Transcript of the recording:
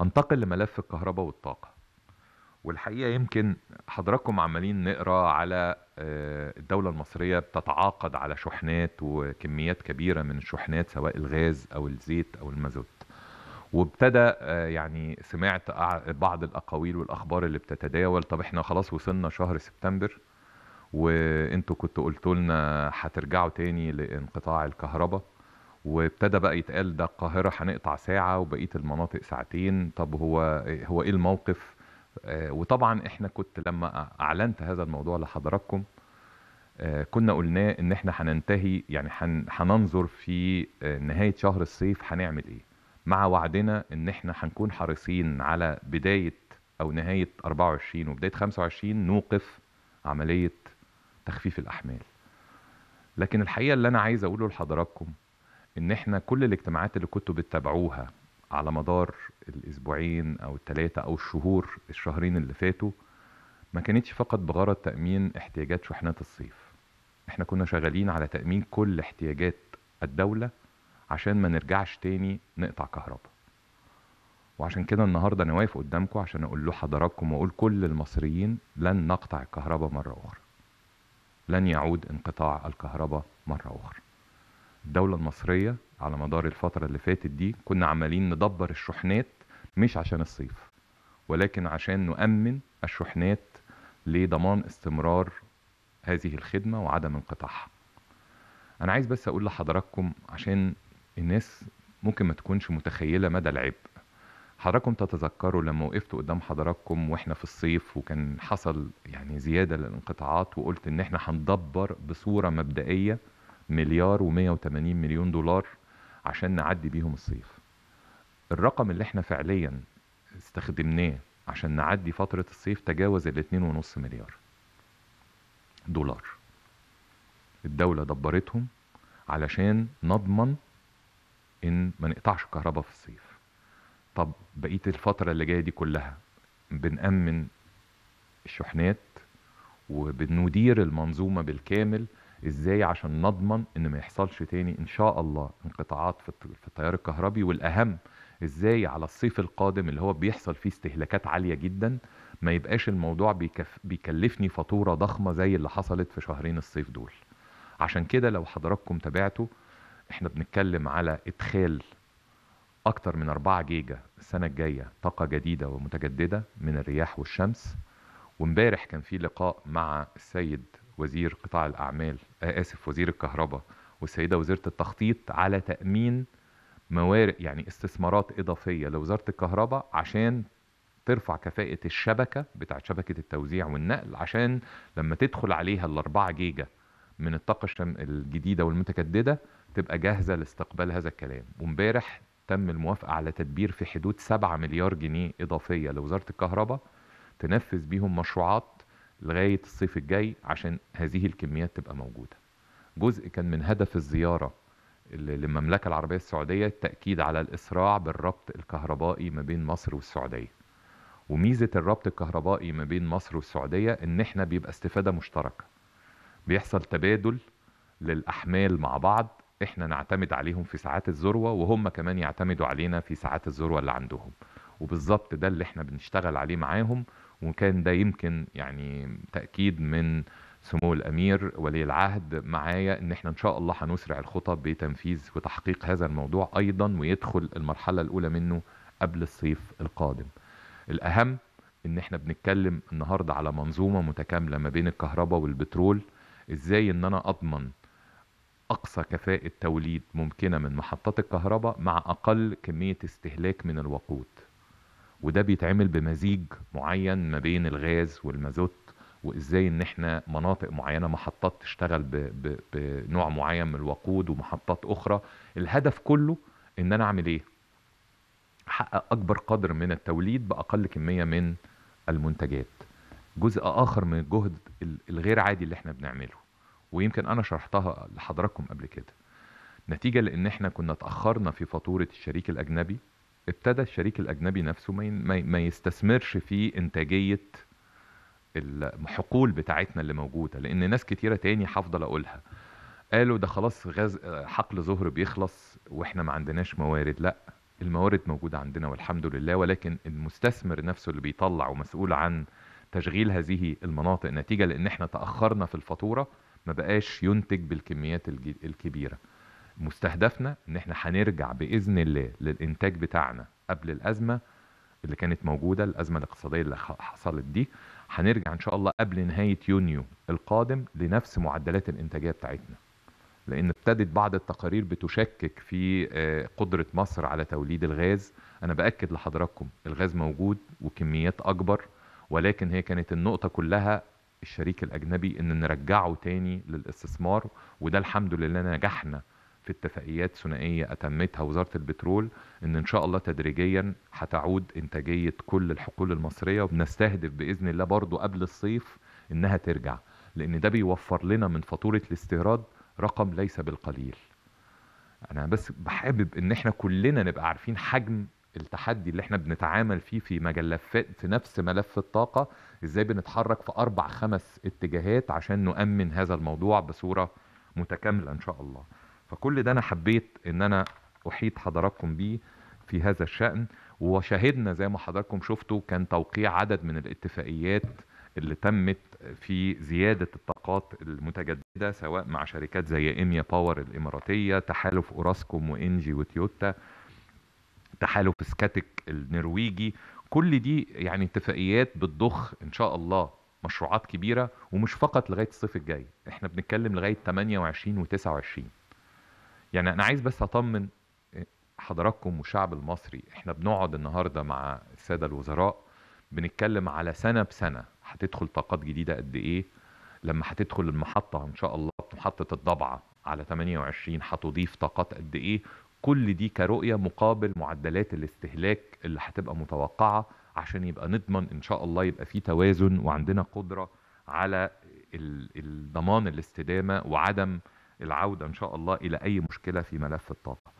انتقل لملف الكهرباء والطاقة والحقيقة يمكن حضراتكم عمالين نقرأ على آه، الدولة المصرية بتتعاقد على شحنات وكميات كبيرة من الشحنات سواء الغاز أو الزيت أو المازوت وابتدى آه، يعني سمعت بعض الأقاويل والأخبار اللي بتتداول طب احنا خلاص وصلنا شهر سبتمبر وانتوا كنتوا قلتوا لنا هترجعوا تاني لانقطاع الكهرباء وابتدى بقى يتقال ده القاهرة هنقطع ساعة وبقية المناطق ساعتين طب هو هو ايه الموقف آه، وطبعا احنا كنت لما اعلنت هذا الموضوع لحضراتكم آه، كنا قلناه ان احنا هننتهي يعني هننظر في آه، نهاية شهر الصيف هنعمل ايه مع وعدنا ان احنا هنكون حريصين على بداية او نهاية 24 وبداية 25 نوقف عملية تخفيف الاحمال لكن الحقيقة اللي انا عايز اقوله لحضراتكم ان احنا كل الاجتماعات اللي كنتوا بتتابعوها على مدار الاسبوعين او الثلاثه او الشهور الشهرين اللي فاتوا ما كانتش فقط بغرض تامين احتياجات شحنات الصيف احنا كنا شغالين على تامين كل احتياجات الدوله عشان ما نرجعش تاني نقطع كهرباء وعشان كده النهارده انا واقف قدامكم عشان اقول له حضراتكم واقول كل المصريين لن نقطع الكهرباء مره اخرى لن يعود انقطاع الكهرباء مره اخرى الدولة المصرية على مدار الفترة اللي فاتت دي كنا عمالين ندبر الشحنات مش عشان الصيف ولكن عشان نؤمن الشحنات لضمان استمرار هذه الخدمة وعدم انقطاعها أنا عايز بس أقول لحضراتكم عشان الناس ممكن ما تكونش متخيلة مدى العبء حضراتكم تتذكروا لما وقفت قدام حضراتكم واحنا في الصيف وكان حصل يعني زياده للانقطاعات وقلت ان احنا هندبر بصوره مبدئيه مليار و180 مليون دولار عشان نعدي بيهم الصيف الرقم اللي احنا فعليا استخدمناه عشان نعدي فترة الصيف تجاوز ال 2.5 مليار دولار الدولة دبرتهم علشان نضمن ان ما نقطعش كهرباء في الصيف طب بقية الفترة اللي جاية دي كلها بنأمن الشحنات وبندير المنظومة بالكامل ازاي عشان نضمن ان ما يحصلش تاني ان شاء الله انقطاعات في التيار الكهربي والاهم ازاي على الصيف القادم اللي هو بيحصل فيه استهلاكات عاليه جدا ما يبقاش الموضوع بيكف بيكلفني فاتوره ضخمه زي اللي حصلت في شهرين الصيف دول عشان كده لو حضراتكم تابعتوا احنا بنتكلم على ادخال اكتر من 4 جيجا السنه الجايه طاقه جديده ومتجدده من الرياح والشمس وامبارح كان في لقاء مع السيد وزير قطاع الاعمال آه، اسف وزير الكهرباء والسيده وزيره التخطيط على تامين موارد يعني استثمارات اضافيه لوزاره الكهرباء عشان ترفع كفاءة الشبكة بتاعت شبكة التوزيع والنقل عشان لما تدخل عليها الأربعة جيجا من الطاقة الشم الجديدة والمتجددة تبقى جاهزة لاستقبال هذا الكلام وامبارح تم الموافقة على تدبير في حدود 7 مليار جنيه إضافية لوزارة الكهرباء تنفذ بيهم مشروعات لغايه الصيف الجاي عشان هذه الكميات تبقى موجوده. جزء كان من هدف الزياره للمملكه العربيه السعوديه التاكيد على الاسراع بالربط الكهربائي ما بين مصر والسعوديه. وميزه الربط الكهربائي ما بين مصر والسعوديه ان احنا بيبقى استفاده مشتركه. بيحصل تبادل للاحمال مع بعض احنا نعتمد عليهم في ساعات الذروه وهم كمان يعتمدوا علينا في ساعات الذروه اللي عندهم وبالظبط ده اللي احنا بنشتغل عليه معاهم وكان ده يمكن يعني تاكيد من سمو الامير ولي العهد معايا ان احنا ان شاء الله هنسرع الخطط بتنفيذ وتحقيق هذا الموضوع ايضا ويدخل المرحله الاولى منه قبل الصيف القادم الاهم ان احنا بنتكلم النهارده على منظومه متكامله ما بين الكهرباء والبترول ازاي ان انا اضمن اقصى كفاءه توليد ممكنه من محطات الكهرباء مع اقل كميه استهلاك من الوقود وده بيتعمل بمزيج معين ما بين الغاز والمازوت وازاي ان احنا مناطق معينه محطات تشتغل بنوع معين من الوقود ومحطات اخرى الهدف كله ان انا اعمل ايه احقق اكبر قدر من التوليد باقل كميه من المنتجات جزء اخر من الجهد الغير عادي اللي احنا بنعمله ويمكن انا شرحتها لحضراتكم قبل كده نتيجه لان احنا كنا اتاخرنا في فاتوره الشريك الاجنبي ابتدى الشريك الاجنبي نفسه ما ما يستثمرش في انتاجيه الحقول بتاعتنا اللي موجوده لان ناس كتيره تاني هفضل اقولها قالوا ده خلاص غاز حقل ظهر بيخلص واحنا ما عندناش موارد لا الموارد موجوده عندنا والحمد لله ولكن المستثمر نفسه اللي بيطلع ومسؤول عن تشغيل هذه المناطق نتيجه لان احنا تاخرنا في الفاتوره ما بقاش ينتج بالكميات الكبيره مستهدفنا ان احنا هنرجع باذن الله للانتاج بتاعنا قبل الازمه اللي كانت موجوده الازمه الاقتصاديه اللي حصلت دي هنرجع ان شاء الله قبل نهايه يونيو القادم لنفس معدلات الانتاجيه بتاعتنا لان ابتدت بعض التقارير بتشكك في آه، قدره مصر على توليد الغاز انا باكد لحضراتكم الغاز موجود وكميات اكبر ولكن هي كانت النقطه كلها الشريك الاجنبي ان نرجعه تاني للاستثمار وده الحمد لله نجحنا في اتفاقيات ثنائيه اتمتها وزاره البترول ان ان شاء الله تدريجيا هتعود انتاجيه كل الحقول المصريه وبنستهدف باذن الله برضو قبل الصيف انها ترجع لان ده بيوفر لنا من فاتوره الاستيراد رقم ليس بالقليل انا بس بحابب ان احنا كلنا نبقى عارفين حجم التحدي اللي احنا بنتعامل فيه في مجلفات في نفس ملف الطاقه ازاي بنتحرك في اربع خمس اتجاهات عشان نؤمن هذا الموضوع بصوره متكامله ان شاء الله فكل ده انا حبيت ان انا احيط حضراتكم بيه في هذا الشأن وشاهدنا زي ما حضراتكم شفتوا كان توقيع عدد من الاتفاقيات اللي تمت في زيادة الطاقات المتجددة سواء مع شركات زي إميا باور الإماراتية تحالف أوراسكوم وإنجي وتويوتا تحالف سكاتك النرويجي كل دي يعني اتفاقيات بتضخ إن شاء الله مشروعات كبيرة ومش فقط لغاية الصيف الجاي احنا بنتكلم لغاية 28 و 29 يعني انا عايز بس اطمن حضراتكم والشعب المصري احنا بنقعد النهارده مع الساده الوزراء بنتكلم على سنه بسنه هتدخل طاقات جديده قد ايه لما هتدخل المحطه ان شاء الله محطه الضبعه على 28 هتضيف طاقات قد ايه كل دي كرؤيه مقابل معدلات الاستهلاك اللي هتبقى متوقعه عشان يبقى نضمن ان شاء الله يبقى في توازن وعندنا قدره على الضمان الاستدامه وعدم العودة إن شاء الله إلى أي مشكلة في ملف الطاقة